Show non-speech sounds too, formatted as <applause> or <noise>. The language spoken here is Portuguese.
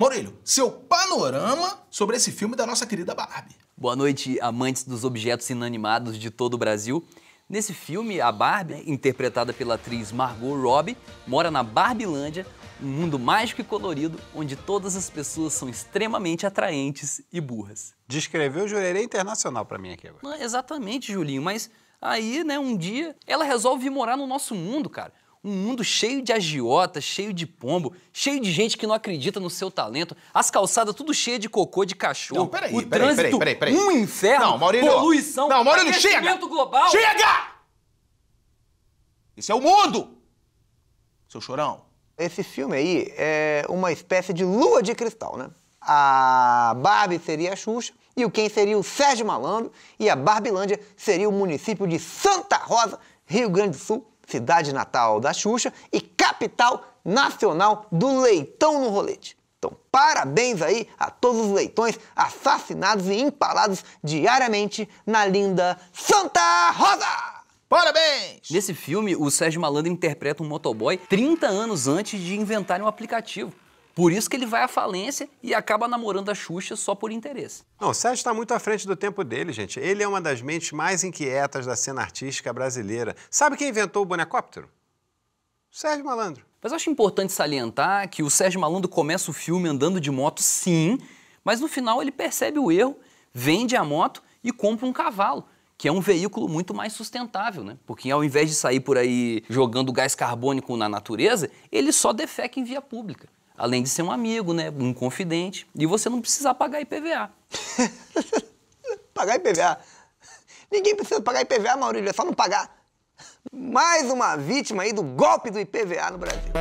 Maurílio, seu panorama sobre esse filme da nossa querida Barbie. Boa noite, amantes dos objetos inanimados de todo o Brasil. Nesse filme, a Barbie, interpretada pela atriz Margot Robbie, mora na Barbilândia, um mundo mágico e colorido, onde todas as pessoas são extremamente atraentes e burras. Descreveu o Jurerê Internacional para mim aqui agora. Não, ah, exatamente, Julinho, mas aí, né, um dia, ela resolve vir morar no nosso mundo, cara um mundo cheio de agiota, cheio de pombo, cheio de gente que não acredita no seu talento, as calçadas tudo cheias de cocô de cachorro. Não, peraí, o peraí, trânsito, peraí, peraí, peraí. um inferno, não, Maurílio, poluição, não, Maurílio, chega! global. Chega! Esse é o mundo! Seu chorão. Esse filme aí é uma espécie de lua de cristal, né? A Barbie seria a Xuxa e o quem seria o Sérgio Malandro e a Barbilândia seria o município de Santa Rosa, Rio Grande do Sul, cidade natal da Xuxa e capital nacional do leitão no rolete. Então, parabéns aí a todos os leitões assassinados e empalados diariamente na linda Santa Rosa! Parabéns! Nesse filme, o Sérgio Malandro interpreta um motoboy 30 anos antes de inventarem um aplicativo. Por isso que ele vai à falência e acaba namorando a Xuxa só por interesse. Não, o Sérgio está muito à frente do tempo dele, gente. Ele é uma das mentes mais inquietas da cena artística brasileira. Sabe quem inventou o bonecóptero? Sérgio Malandro. Mas eu acho importante salientar que o Sérgio Malandro começa o filme andando de moto, sim, mas no final ele percebe o erro, vende a moto e compra um cavalo que é um veículo muito mais sustentável, né? Porque ao invés de sair por aí jogando gás carbônico na natureza, ele só defeca em via pública além de ser um amigo, né, um confidente, e você não precisar pagar IPVA. <laughs> pagar IPVA? Ninguém precisa pagar IPVA, Maurílio, é só não pagar. Mais uma vítima aí do golpe do IPVA no Brasil.